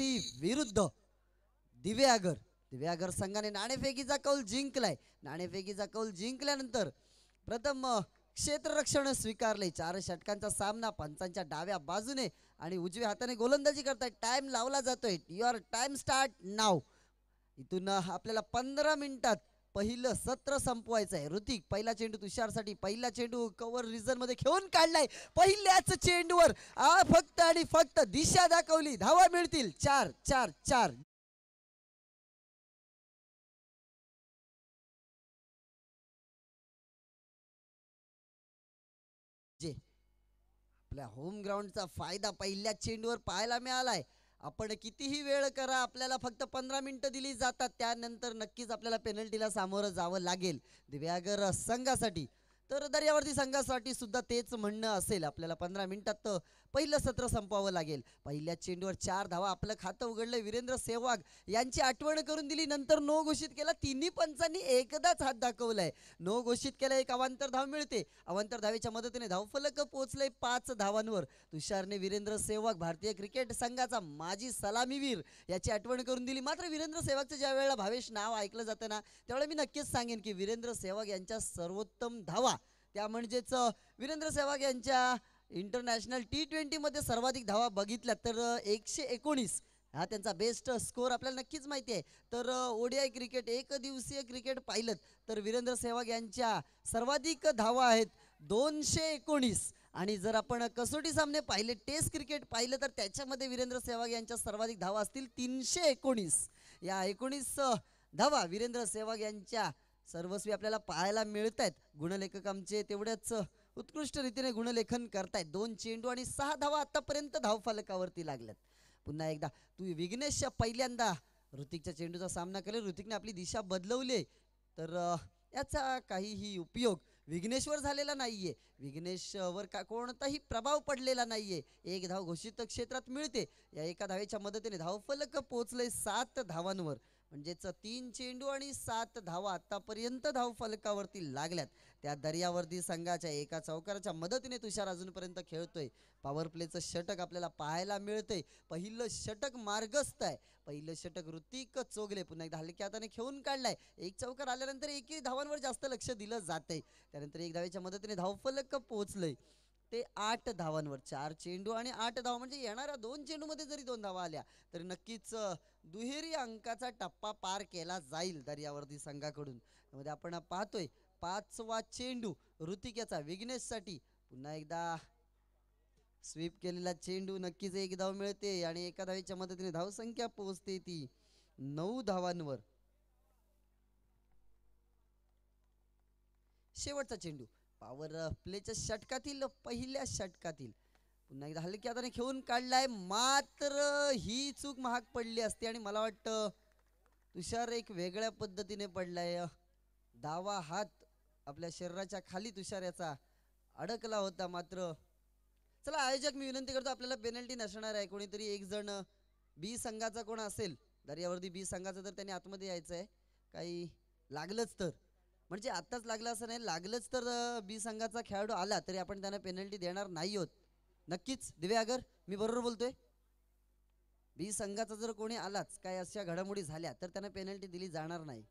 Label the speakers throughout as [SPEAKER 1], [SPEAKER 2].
[SPEAKER 1] विरुद्ध दिव्यागर दिव्यागर संघाने नाणेफेकीचा कौल जिंकलाय नाणेफेकीचा कौल जिंकल्यानंतर प्रथम क्षेत्ररक्षण स्वीकारले चार षटकांचा सामना पंचांच्या डाव्या बाजूने आणि उजव्या हाताने गोलंदाजी करताय टाइम लावला जातोय युआर टाइम स्टार्ट नाव इथून आपल्याला पंधरा मिनिटात पहिलं सत्र संपवायचं आहे ऋतिक पहिला चेंडू तुषारसाठी पहिला चेंडू कव्हर रिझन मध्ये खेळून काढलाय पहिल्याच चेंडूवर फक्त आणि फक्त दिशा दाखवली धावा मिळतील चार चार चार जे आपल्या होम ग्राउंडचा फायदा पहिल्या चेंडूवर पाहायला मिळालाय आपण कितीही वेळ करा आपल्याला फक्त पंधरा मिनटं दिली जातात त्यानंतर नक्कीच आपल्याला पेनल्टीला सामोरं जावं लागेल दिव्यागर संघासाठी तर दर्यावरती संघासाठी सुद्धा तेच म्हणणं असेल आपल्याला पंधरा मिनिटात पहिलं सत्र संपवावं लागेल पहिल्या चेंडूवर चार धावा आपलं खातं उघडलं वीरेंद्र सेहवाग यांची आठवण करून दिली नंतर नो घोषित केला तिन्ही पंचांनी एकदाच हात दाखवलाय नो घोषित केला एक अवांतर धाव मिळते अवांतर धावेच्या मदतीने धावफलक पोहोचले पाच धावांवर तुषारने वीरेंद्र सेहवाग भारतीय क्रिकेट संघाचा माजी सलामीवीर याची आठवण करून दिली मात्र वीरेंद्र सेहवागचं ज्या वेळेला भावेश नाव ऐकलं जातं ना त्यावेळेला मी नक्कीच सांगेन की वीरेंद्र सेहवाग यांच्या सर्वोत्तम धावा त्या म्हणजेच वीरेंद्र सेहवाग यांच्या इंटरनॅशनल टी ट्वेंटीमध्ये सर्वाधिक धावा बघितल्या तर एकशे एकोणीस हा त्यांचा बेस्ट स्कोर आपल्याला नक्कीच माहिती आहे तर ओडीआय क्रिकेट एक दिवसीय क्रिकेट पाहिलं तर वीरेंद्र सेहवाग यांच्या सर्वाधिक धावा आहेत दोनशे एकोणीस आणि जर आपण कसोटी सामने पाहिले टेस्ट क्रिकेट पाहिलं तर त्याच्यामध्ये वीरेंद्र सेहवाग यांच्या सर्वाधिक धावा असतील तीनशे एकोणीस या एकोणीस धावा वीरेंद्र सेहवाग यांच्या सर्वस्वी आपल्याला पाहायला मिळत आहेत गुणलेखक आमचे तेवढ्याच उत्कृष्ट रीतीने गुणलेखन करतायत दोन चेंडू आणि सहा धावा आतापर्यंत धावफलकावरती लागल्यात पुन्हा एकदा तू विघ्नेशच्या पहिल्यांदा ऋतिकच्या चेंडूचा सामना करेल ऋतिकने आपली दिशा बदलवली तर याचा काहीही उपयोग विघ्नेशवर झालेला नाहीये विघ्नेशवर का कोणताही प्रभाव पडलेला नाहीये एक धाव घोषित क्षेत्रात मिळते या एका धावेच्या मदतीने धावफलक पोहोचले सात धावांवर म्हणजेच तीन चेंडू आणि सात धावा आतापर्यंत धाव फलकावरती लागल्यात त्या दर्यावर्दी संघाच्या एका चौकाराच्या मदतीने तुषार अजूनपर्यंत खेळतोय पॉवर प्लेचं षटक आपल्याला पाहायला मिळतंय पहिलं षटक मार्गस्थ आहे पहिलं षटक ऋतिक चोगले पुन्हा एकदा हलक्या हाताने खेळून काढलाय एक चौकार आल्यानंतर एकही धावांवर जास्त लक्ष दिलं जाते त्यानंतर एक धावेच्या मदतीने धावफलक पोहोचलंय ते आठ धावांवर चार चेंडू आणि आठ धावा म्हणजे येणाऱ्या दोन चेंडूमध्ये जरी दोन धावा आल्या तरी नक्कीच दुहेरी अंकाचा टप्पा पार केला जाईल दर्यावर्ती संघाकडून त्यामध्ये आपण पाहतोय पाचवा चेंडू ऋतिकेचा याचा साठी पुन्हा एकदा स्वीप केलेला चेंडू नक्कीच एक धाव मिळते आणि एका धावेच्या मदतीने धावसंख्या पोहोचते ती नऊ धावांवर शेवटचा चेंडू पॉवर प्लेच्या uh, षटकातील पहिल्या षटकातील पुन्हा एकदा हलकी आताने खेळून काढलाय मात्र ही चूक महाग पडली असते आणि मला वाटतं तुषार एक वेगळ्या पद्धतीने पडलाय दावा हात आपल्या शरीराच्या खाली तुषार याचा अडकला होता मात्र चला आयोजक मी विनंती करतो आपल्याला पेनल्टी नसणार आहे कोणीतरी एक जण बी संघाचा कोण असेल दर्यावरती बी संघाचा तर त्यांनी आतमध्ये यायचं आहे काही लागलंच तर म्हणजे आत्ताच लागलं असं नाही लागलंच तर बी संघाचा खेळाडू आला तरी आपण त्यांना पेनल्टी देणार नाही होत नक्कीच दिवे अगर मी बरोबर बोलतोय बी संघाचा जर कोणी आलाच काय अशा घडामोडी झाल्या तर त्यांना पेनल्टी दिली जाणार नाही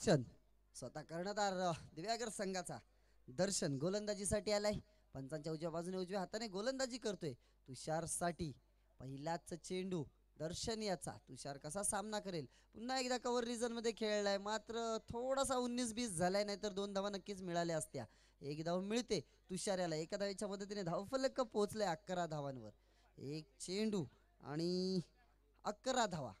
[SPEAKER 1] चंद स्वतः कर्णधार दिव्यागर संघाचा दर्शन गोलंदाजीसाठी आलाय पंचांच्या उजव्या बाजूने उजव्या हाताने गोलंदाजी करतोय तुषारसाठी पहिलाच चेंडू दर्शन याचा तुषार कसा सामना करेल पुन्हा एकदा कव्हर मध्ये खेळलाय मात्र थोडासा उन्नीस बीस झालाय नाही तर दोन धावा नक्कीच मिळाल्या असत्या एक धाव मिळते तुषार याला एका धावेच्या मदतीने धावफलक पोहोचलाय अकरा धावांवर एक चेंडू आणि अकरा धावा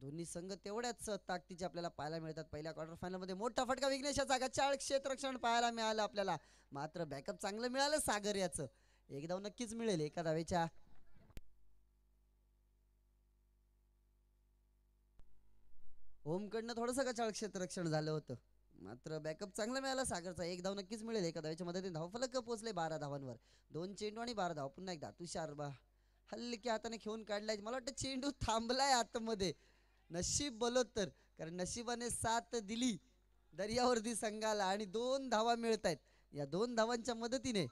[SPEAKER 1] दोन्ही संघ तेवढ्याच ताकदीचे आपल्याला पाहायला मिळतात पहिल्या क्वार्टर मध्ये मोठा फटका विघ्नेशा जागा चार पाहायला मिळालं आपल्याला मात्र बॅकअप चांगलं मिळालं सागर याचं एकदा नक्कीच मिळेल एका धावेच्या होमकडनं थोडंसं का क्षेत्ररक्षण झालं होतं मात्र बॅकअप चांगलं मिळालं सागरचा एक धाव नक्कीच मिळेल एका धावेच्या मदतीने धाव फलक पोहोचले बारा धावांवर दोन चेंडू आणि बारा धाव पुन्हा एकदा तुषार बा हलक्या हाताने खेळून काढलाय मला वाटतं चेंडू थांबलाय आतमध्ये नशीब बलोत्तर कारण नशिबाने साथ दिली दर्यावरती संघाला आणि दोन धावा मिळत आहेत या दोन धावांच्या मदतीने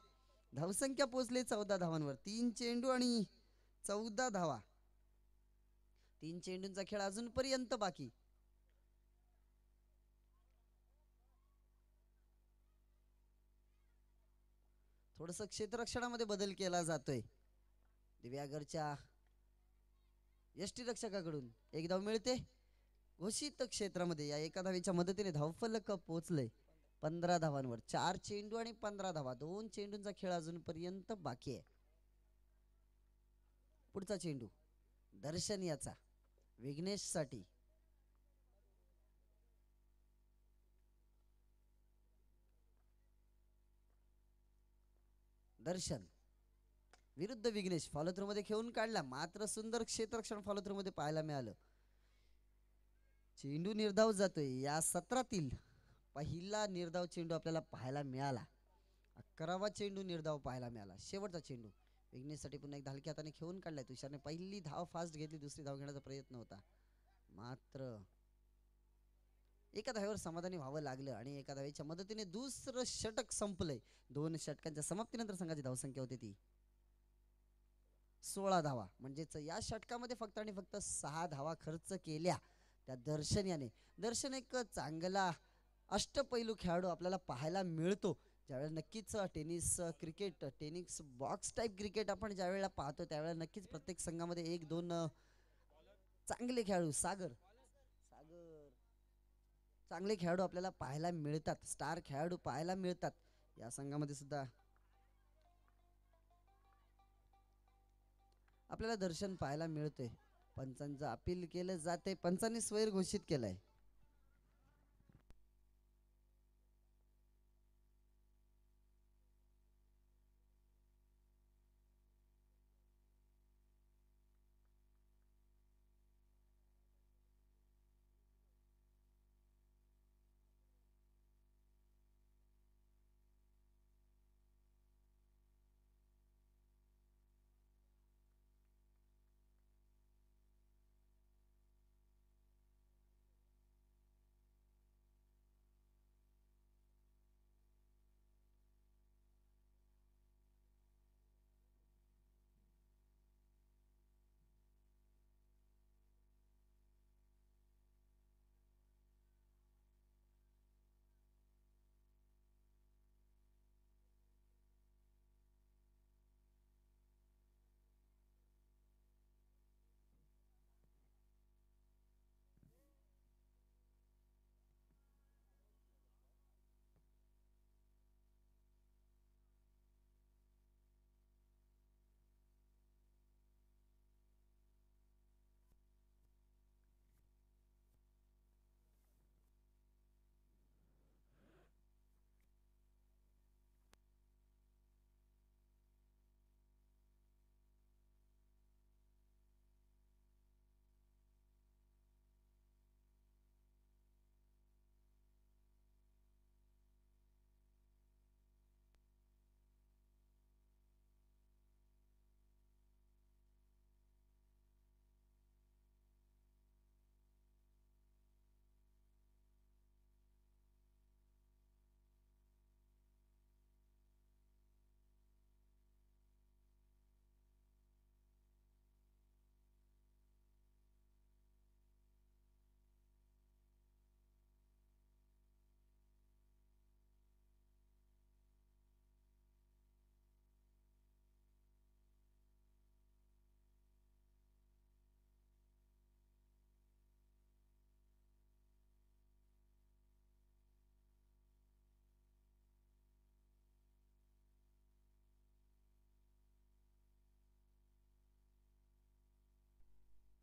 [SPEAKER 1] धावसंख्या पोचली चौदा धावांवर तीन चेंडू आणि चौदा धावा तीन चेंडूंचा खेळ अजूनपर्यंत बाकी थोडस क्षेत्ररक्षणामध्ये बदल केला जातोय दिव्यागरच्या एस रक्षकाकडून एक धाव मिळते घोषित क्षेत्रामध्ये या एका धावीच्या मदतीने धावफलक पोहोचले पंधरा धावांवर चार चेंडू आणि पंधरा धावा दोन चेंडूंचा खेळ अजूनपर्यंत बाकी आहे पुढचा चेंडू दर्शन याचा साठी दर्शन विरुद्ध विघ्नेश मध्ये खेळून काढला मात्र सुंदर क्षेत्रक्षण फॉलोथ्रूमध्ये पाहायला मिळालं चेंडू निर्धाव जातोय या सत्रातील पहिला निर्धाव चेंडू आपल्याला पाहायला मिळाला अकरावा चेंडू निर्धाव पाहायला मिळाला शेवटचा चेंडू विघ्नेशसाठी पुन्हा एकदा हलक्या हाताने खेळून काढलाय तुषारने पहिली धाव फास्ट घेतली दुसरी धाव घेण्याचा प्रयत्न होता मात्र एका धावेवर समाधानी व्हावं लागलं आणि एका धावेच्या मदतीने दुसरं षटक संपलंय दोन षटकांच्या समाप्तीनंतर संघाची धावसंख्या होती ती सोळा धावा म्हणजेच या षटकामध्ये फक्त आणि फक्त सहा धावा खर्च केल्या त्या दर्शन याने दर्शन एक चांगला अष्टपैलू खेळाडू आपल्याला पाहायला मिळतो ज्यावेळेला नक्कीच tennis cricket tennis box type cricket आपण ज्यावेळेला पाहतो त्यावेळेला नक्कीच प्रत्येक संघामध्ये एक दोन चांगले खेळाडू सागर सागर चांगले खेळाडू आपल्याला पाहायला मिळतात स्टार खेळाडू पाहायला मिळतात या संघामध्ये सुद्धा आपल्याला दर्शन पाहायला मिळते पंचांचं अपील केलं जाते पंचांनी स्वैर घोषित केलंय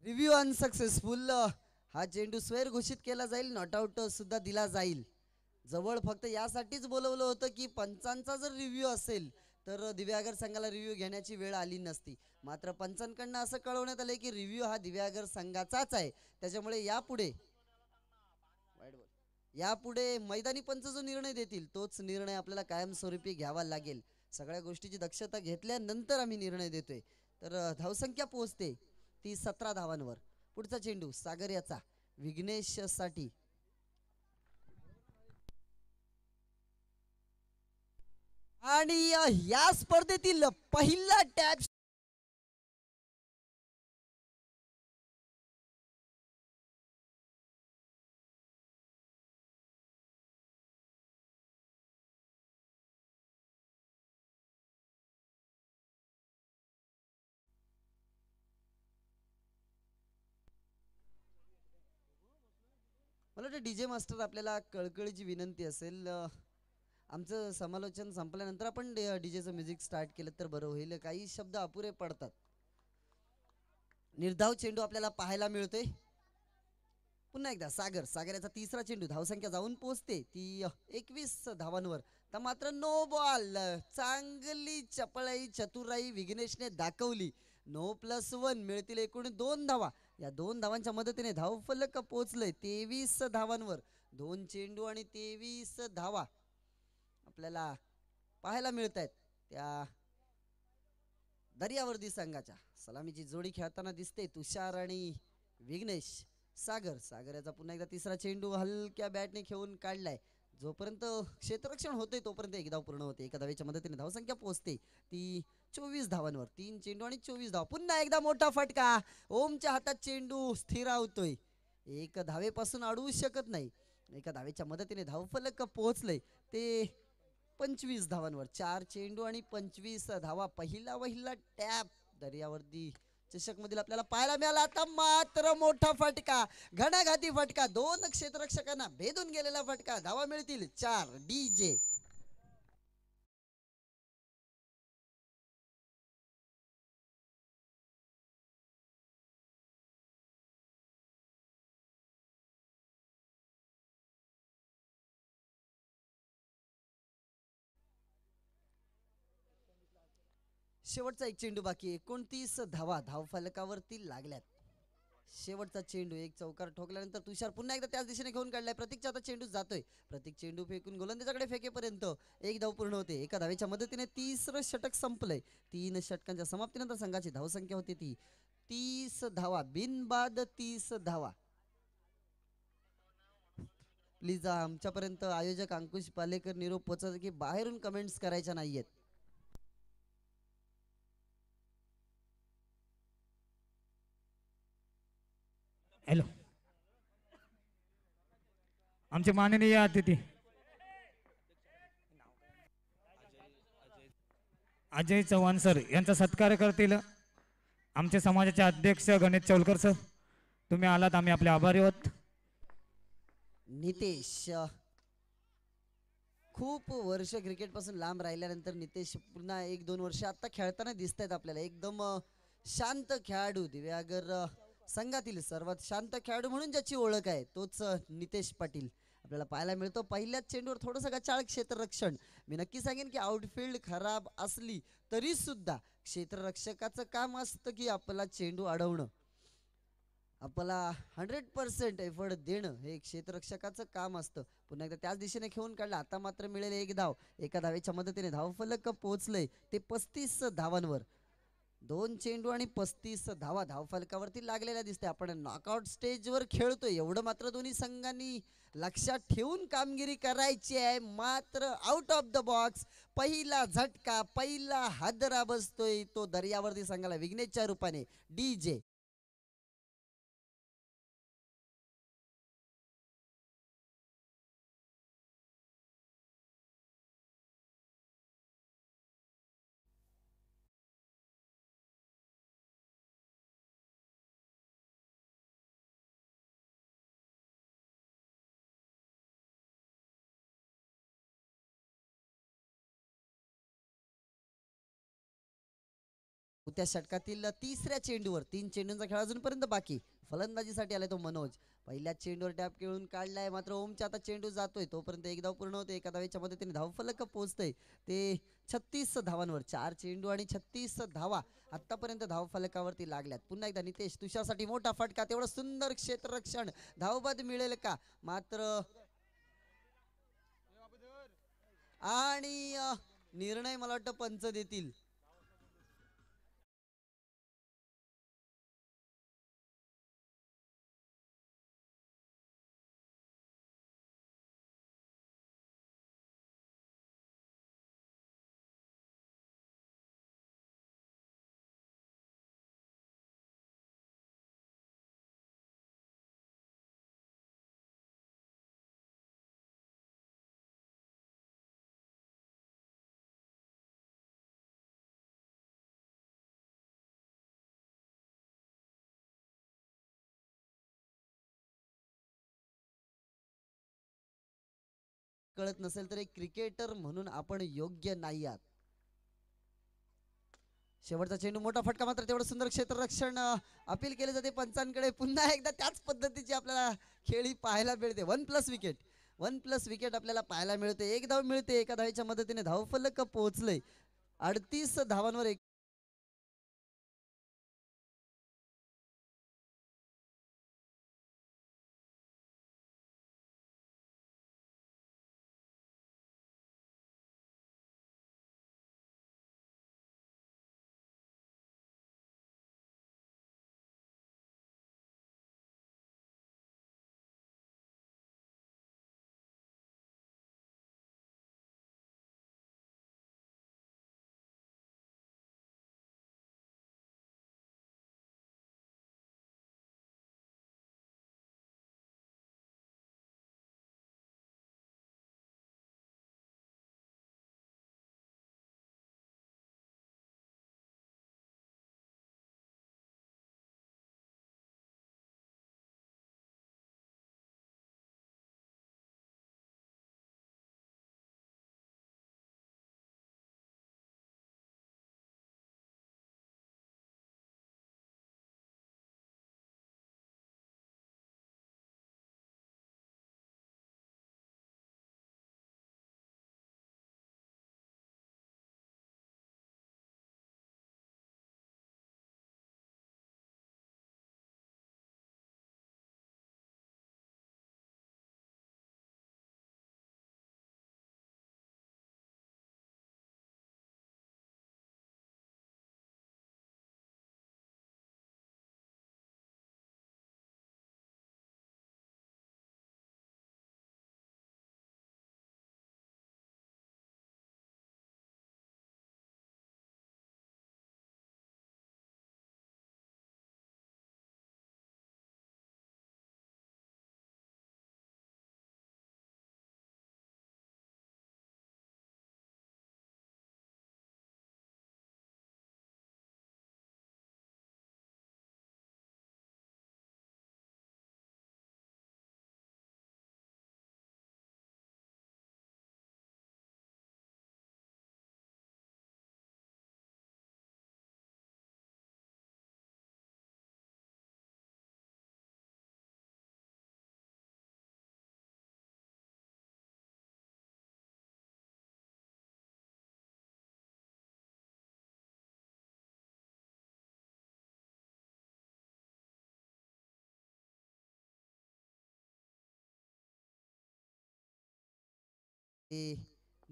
[SPEAKER 1] रिव्ह्यू अनसक्सेसफुल uh, हा चेंडू स्वैर घोषित केला जाईल नॉट आउट uh, सुद्धा दिला जाईल जवळ फक्त यासाठीच बोलवलं होतं की पंचांचा जर रिव्ह्यू असेल तर uh, दिव्यागर संघाला रिव्ह्यू घेण्याची वेळ आली नसती मात्र पंचांकडनं असं कळवण्यात आलं की रिव्ह्यू हा दिव्यागर संघाचाच आहे त्याच्यामुळे यापुढे यापुढे मैदानी पंच जो निर्णय देतील तोच निर्णय आपल्याला कायमस्वरूपी घ्यावा लागेल सगळ्या गोष्टीची दक्षता घेतल्यानंतर आम्ही निर्णय देतोय तर धावसंख्या पोहोचते ती सतरा धावांवर पुढचा चेंडू सागर याचा विघ्नेशसाठी
[SPEAKER 2] आणि या स्पर्धेतील पहिला टॅप
[SPEAKER 1] मला वाटतं डी जे मास्टर आपल्याला कळकळीची विनंती असेल आमचं समालोचन संपल्यानंतर आपण डी म्युझिक स्टार्ट केलं तर बरं होईल काही शब्द अपुरे पडतात निर्धाव चेंडू आपल्याला पाहायला मिळतोय पुन्हा एकदा सागर सागर याचा तिसरा चेंडू धावसंख्या जाऊन पोहोचते ती एकवीस धावांवर तर मात्र नो बॉल चांगली चपळाई चतुराई विघ्नेशने दाखवली नो प्लस वन मिळतील एकूण दोन धावा या दोन धावांच्या मदतीने धावफलक पोहोचलंय तेवीस धावांवर दोन चेंडू आणि तेवीस धावा आपल्याला पाहायला मिळत आहेत त्या दर्यावर्दी संघाच्या सलामीची जोडी खेळताना दिसते तुषार आणि विघ्नेश सागर सागर याचा पुन्हा एकदा तिसरा चेंडू हलक्या बॅटने खेळून काढलाय जोपर्यंत क्षेत्ररक्षण होते तोपर्यंत एक धाव पूर्ण होते एका धावेच्या मदतीने धावसंख्या पोहोचते ती चोवीस धावांवर तीन चेंडू आणि चोवीस धाव पुन्हा एकदा मोठा फटका ओमच्या हातात चेंडू स्थिरावतोय एक धावेपासून अडवू शकत नाही एका धावेच्या मदतीने धावफलक पोहोचले ते पंचवीस धावांवर चार चेंडू आणि पंचवीस धावा पहिला वहिला टॅप दर्यावरती चषक मधील आपल्याला पाहायला मिळाला आता मात्र मोठा फटका घणाघाती फटका दोन क्षेत्ररक्षकांना भेदून गेलेला फटका धावा मिळतील चार डी जे शेवटचा एक चेंडू बाकी एकोणतीस धावा धाव फलकावरती लागल्यात शेवटचा चेंडू एक चौकार ठोकल्यानंतर तुषार पुन्हा एकदा त्याच दिशेने घेऊन काढलाय प्रतीकचा आता चेंडू जातोय प्रतीक चेंडू फेकून गोलंदाजाकडे फेकेपर्यंत एक धाव पूर्ण होते एका धावेच्या मदतीने तिसरं षटक संपलंय तीन षटकांच्या समाप्तीनंतर संघाची धावसंख्या होती ती तीस धावा बिनबाद तीस धावा प्लीज आमच्यापर्यंत आयोजक अंकुश पालेकर निरोप पोचा की बाहेरून कमेंट्स करायच्या नाहीयेत
[SPEAKER 3] आमचे माननीय अतिथी अजय चव्हाण सर यांचा सत्कार करतील आमच्या समाजाचे अध्यक्ष गणेश चौलकर सर तुम्ही आलात आम्ही आपले आभारी आहोत
[SPEAKER 1] नितेश खूप वर्ष क्रिकेटपासून लांब राहिल्यानंतर नितेश पुन्हा एक दोन वर्ष आता खेळताना दिसत आहेत आपल्याला एकदम शांत खेळाडू दिव्यागर संघातील सर्वात शांत खेळाडू म्हणून ज्याची ओळख आहे तोच नितेश पाटील आपल्याला पाहायला मिळतो पहिल्याच चेंडूवर थोडंसं गचाळ क्षेत्ररक्षण मी नक्की सांगेन की आउटफील्ड खराब असली तरी सुद्धा क्षेत्ररक्षकाचं काम असतं की आपला चेंडू अडवणं आपला हंड्रेड पर्सेंट एफर्ट देणं हे क्षेत्ररक्षकाचं काम असतं पुन्हा एकदा त्याच दिशेने खेळून काढला आता मात्र मिळेल एक धाव एका धावेच्या मदतीने धावफलक पोहोचलंय ते पस्तीस धावांवर दोन चेंडू आणि पस्तीस धावा धावफलकावरती लागलेल्या दिसते आपण नॉकआउट स्टेजवर खेळतो एवढं मात्र दोन्ही संघांनी लक्षात ठेवून कामगिरी करायची आहे मात्र आउट ऑफ द बॉक्स पहिला झटका पहिला हादरा बसतोय तो दर्यावरती संघाला विघ्नेशच्या रूपाने डी जे त्या षटकातील तिसऱ्या चेंडूवर तीन चेंडूंचा खेळ अजूनपर्यंत बाकी फलंदाजीसाठी आलाय तो मनोज पहिल्या चेंडूवर टॅप खेळून काढलाय मात्र ओमच्या आता चेंडू जातोय तोपर्यंत एक धाव पूर्ण होते एका धावेच्या मदतीने धावफलक पोहोचतंय ते छत्तीस धावांवर चार चेंडू आणि छत्तीस धावा धाव धावफलकावरती लागल्यात पुन्हा एकदा नितेश तुषारसाठी मोठा फटका तेवढं सुंदर क्षेत्ररक्षण धावबाद मिळेल का मात्र आणि निर्णय मला वाटतं पंच देतील कळत नसेल तर एक क्रिकेटर म्हणून आपण योग्य नाही आहात शेवटचा चेंडू मोठा फटका मात्र तेवढं सुंदर क्षेत्ररक्षण अपील केले जाते पंचांकडे पुन्हा एकदा त्याच पद्धतीची आपल्याला खेळी पाहायला मिळते one plus wicket one plus wicket आपल्याला पाहायला मिळते एक धाव मिळते एका धावेच्या मदतीने धावफलक पोहोचले अडतीस धावांवर एक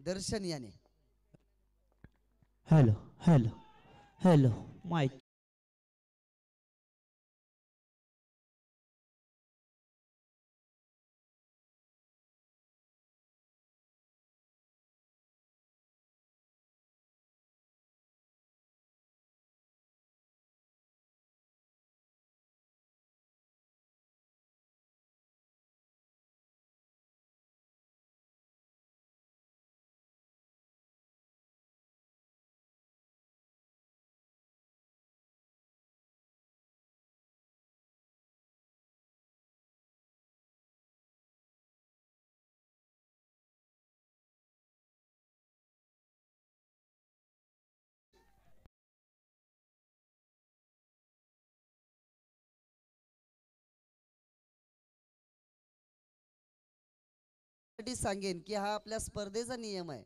[SPEAKER 2] दर्शन याने हॅलो हॅलो हॅलो माइक
[SPEAKER 1] यासाठी सांगेन की हा आपल्या स्पर्धेचा नियम आहे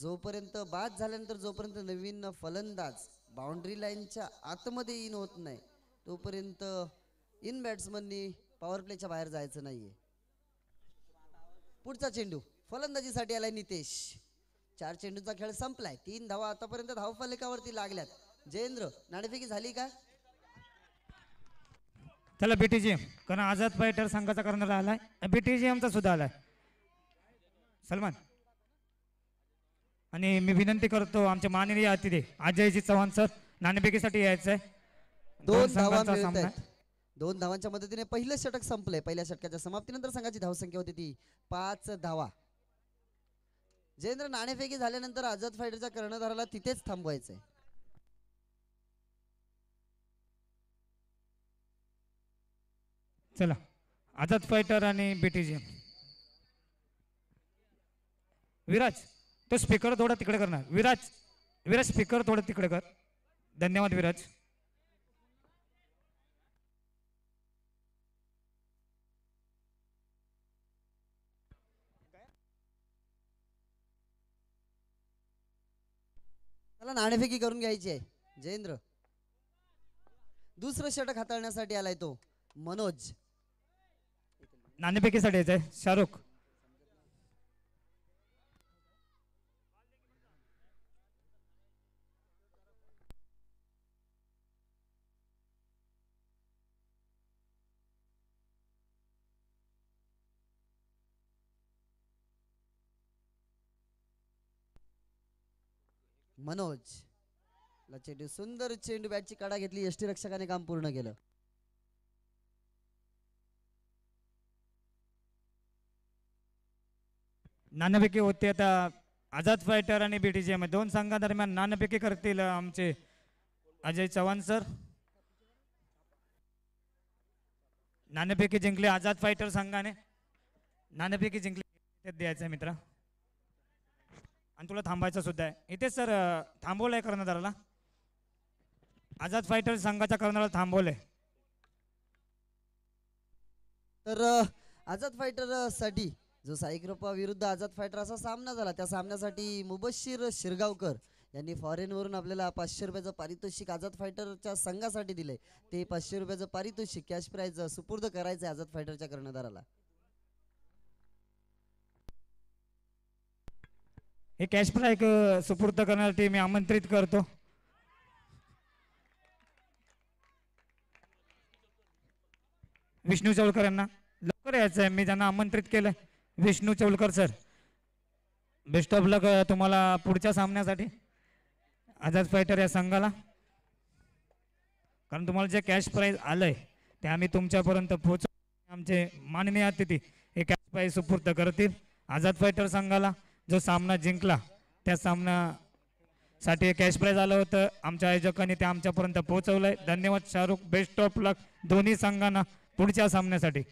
[SPEAKER 1] जोपर्यंत बाद झाल्यानंतर जोपर्यंत नवीन फलंदाज बाउंड्री लाईनच्या आतमध्ये इन होत नाही तोपर्यंत इन बॅट्समननी पॉवर प्लेच्या बाहेर जायचं नाहीये पुढचा चेंडू फलंदाजीसाठी आलाय नितेश चार चेंडूचा खेळ संपलाय तीन धावा आतापर्यंत धावफलकावरती लागल्यात जयेंद्र नाणेफेकी झाली का
[SPEAKER 3] चला बीटीजीएम कारण आझाद फायटर संघाचा करणार आलाय बीटीजीएमचा सुद्धा आलाय सलमान आणि मी विनंती करतो आमचे माननीय अतिथी अजयजी चव्हाण सर नाणेफेकीसाठी यायचं आहे दोन धावांचा सामना
[SPEAKER 1] दोन धावांच्या मदतीने पहिलं षटक संपलंय पहिल्या षटकाच्या समाप्तीनंतर संघाची धावसंख्या होती ती पाच धावा जयेंद्र नाणेफेकी झाल्यानंतर आझाद फायटरच्या कर्णधाराला तिथेच थांबवायचंय
[SPEAKER 3] चला आझाद फायटर आणि बीटीजी विराज तो स्पीकर थोडा तिकडे करणार विराज विराज स्पीकर थोडा तिकडे कर धन्यवाद विराज
[SPEAKER 1] त्याला नाणेफेकी करून घ्यायची आहे जयेंद्र दुसरं षटक हाताळण्यासाठी आलाय तो मनोज नाणेफेकीसाठी आहे शाहरुख मनोज ला चेंडू सुंदर चेंडू बॅटची कडा घेतली एसटी रक्षकाने काम पूर्ण केलं
[SPEAKER 3] नानपैकी होते आता आझाद फायटर आणि बीटीजे मध्ये दोन संघादरम्यान नानपैकी करतील आमचे अजय चव्हाण सर नानपैकी जिंकले आझाद फायटर संघाने नानपैकी जिंकले द्यायचं मित्रा आणि तुला थांबायचं सुद्धा आहे इथेच सर थांबवलं आहे कर्णधाराला आझाद फायटर संघाच्या कर्णाला थांबवलंय
[SPEAKER 1] तर आझाद फायटर साठी जो साईकृपा विरुद्ध आझाद फायटर असा सामना झाला त्या सामन्यासाठी मुबशीर शिरगावकर यांनी फॉरेनवरून आपल्याला पाचशे रुपयाचं पारितोषिक आझाद फायटरच्या संघासाठी दिले ते पाचशे रुपयाचं पारितोषिक कॅश प्राईज सुपूर्द करायचं आझाद फायटरच्या कर्णधाराला
[SPEAKER 3] हे कॅश प्राईक सुपूर्द करण्यासाठी मी आमंत्रित करतो विष्णू चवळकर यांना लवकर यायचं आहे मी त्यांना आमंत्रित केलं Vishnu Chaulkar sir best of luck तुम्हाला पुढच्या सामन्यासाठी आझाद फायटर या संघाला कारण तुम्हाला जे कॅश प्राईज आलंय ते आम्ही तुमच्यापर्यंत पोहोच आमचे माननीय अतिथी हे कॅश प्राईज सुपूर्द करतील आझाद फायटर संघाला जो सामना जिंकला त्या सामना साठी कॅश प्राईज आलं होतं आमच्या आयोजकांनी ते आमच्यापर्यंत पोहोचवलंय धन्यवाद शाहरुख बेस्ट ऑफ लक दोन्ही संघांना पुढच्या सामन्यासाठी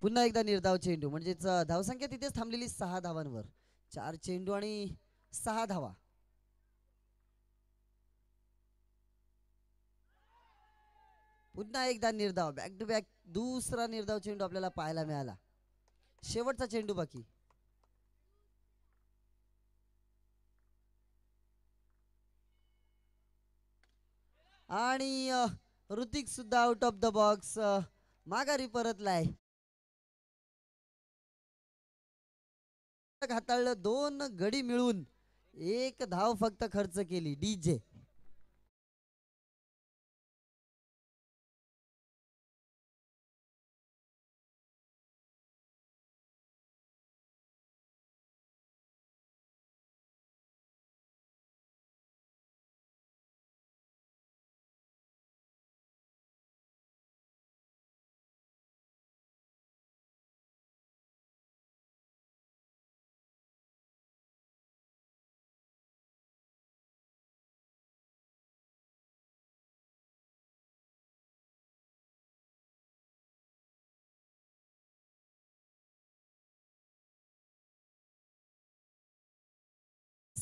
[SPEAKER 1] पुन्हा एकदा निर्धाव चेंडू म्हणजेच धावसंख्या तिथेच थांबलेली सहा धावांवर चार चेंडू आणि सहा धावा पुन्हा एकदा निर्धाव बॅक टू बॅक दुसरा निर्धाव चेंडू आपल्याला पाहायला मिळाला शेवटचा चेंडू बाकी आणि सुद्धा आउट ऑफ द बॉक्स माघारी परतलाय हाताळलं दोन गडी मिळून
[SPEAKER 2] एक धाव फक्त खर्च केली डीजे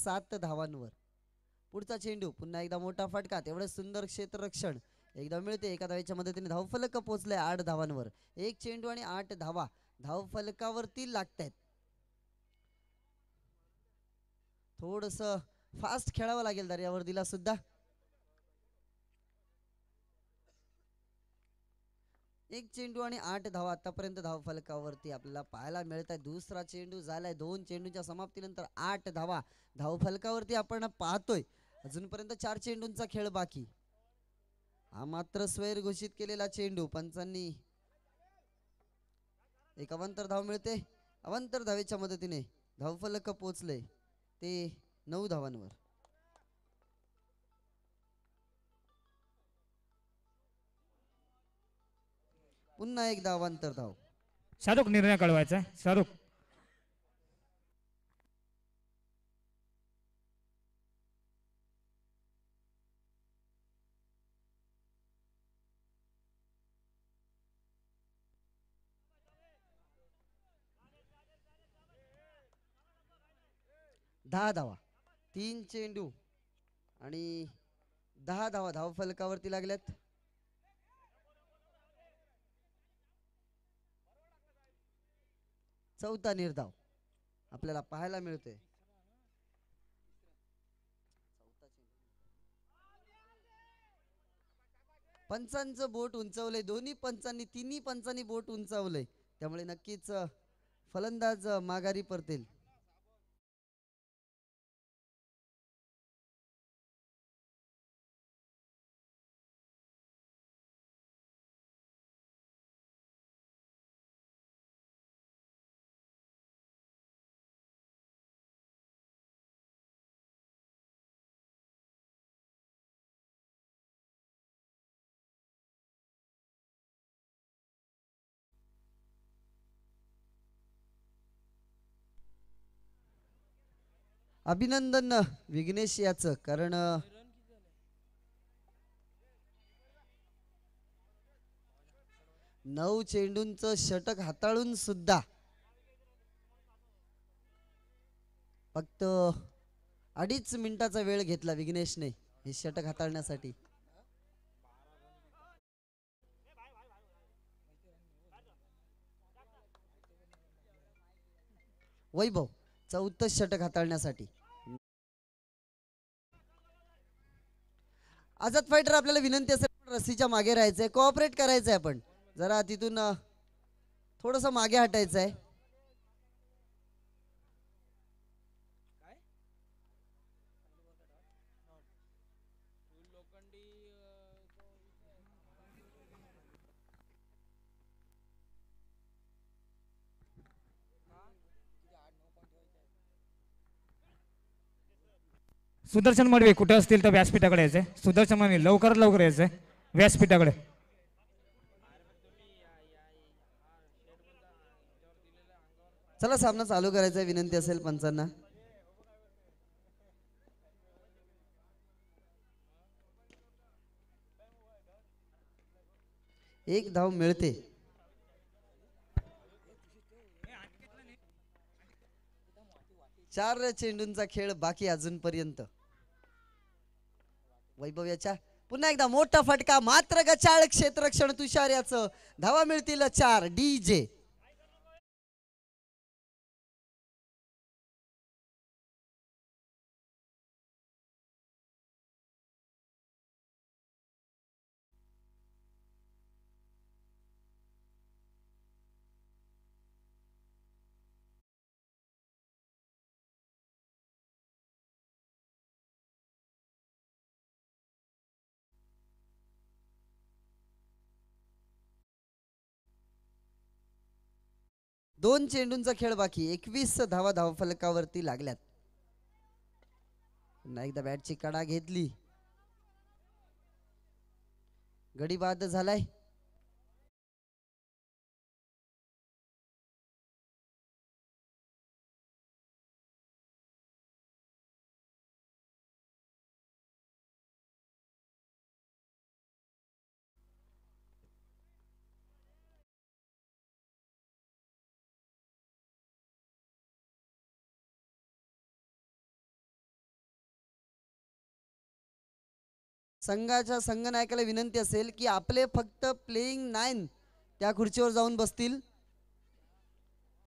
[SPEAKER 1] सात धावांवर पुढचा चेंडू पुन्हा एकदा मोठा फटका तेवढं सुंदर क्षेत्ररक्षण एकदा मिळते एका धावेच्या मदतीने धावफलक पोहोचले आठ धावांवर एक चेंडू आणि आठ धावा धावफलकावरती लागत आहेत थोडस फास्ट खेळावं लागेल दिला सुद्धा एक चेंडू आणि आठ धावा आतापर्यंत फलकावरती आपल्याला पाहायला मिळत आहे दुसरा चेंडू झालाय दोन चेंडूच्या समाप्तीनंतर आठ धावा धाव फलकावरती आपण पाहतोय अजूनपर्यंत चार चेंडूंचा खेळ बाकी हा मात्र स्वैर घोषित केलेला चेंडू पंचांनी एक अवंतर धाव मिळते अवंतर धावेच्या मदतीने धावफलक पोचले ते नऊ धावांवर पुन्हा एक धावांतर धाव शाहरुख निर्णय कळवायचा शाहरुख दहा धावा तीन चेंडू आणि दहा धावा धाव फलकावरती लागल्यात चौथा निर्धाव आपल्याला पाहायला मिळते पंचांचं बोट उंचावलंय दोन्ही पंचांनी तिन्ही पंचांनी बोट उंचावलंय त्यामुळे नक्कीच फलंदाज माघारी परतील अभिनंदन विघ्नेश याचं कारण नऊ चेंडूंच षटक हाताळून सुद्धा फक्त अडीच मिनिटाचा वेळ घेतला विघ्नेशने हे षटक हाताळण्यासाठी वैभव चौथं षटक हाताळण्यासाठी आझाद फायटर आपल्याला विनंती असेल रस्सीच्या मागे राहायचंय कॉपरेट करायचंय आपण जरा तिथून थोडस मागे हटायचं आहे
[SPEAKER 3] सुदर्शन मडवे कुठे असतील तर व्यासपीठाकडे यायचे सुदर्शन मडवे लवकरात लवकर यायचे व्यासपीठाकडे
[SPEAKER 1] चला सामना चालू करायचा विनंती असेल पंचांना एक धाव मिळते चार चेंडूंचा खेळ बाकी अजूनपर्यंत वैभव याच्या पुन्हा एकदा मोठा फटका मात्र गचाळ क्षण तुषार याचं धावा मिळतील चार डी जे दोन चेंडूंचा खेळ बाकी एकवीस धावा धाव फलकावरती लागल्यात पुन्हा एकदा बॅटची कडा घेतली गडी बाद झालाय संघाच्या संघनायकाला विनंती असेल की आपले फक्त प्लेईंग नाईन त्या खुर्चीवर जाऊन बसतील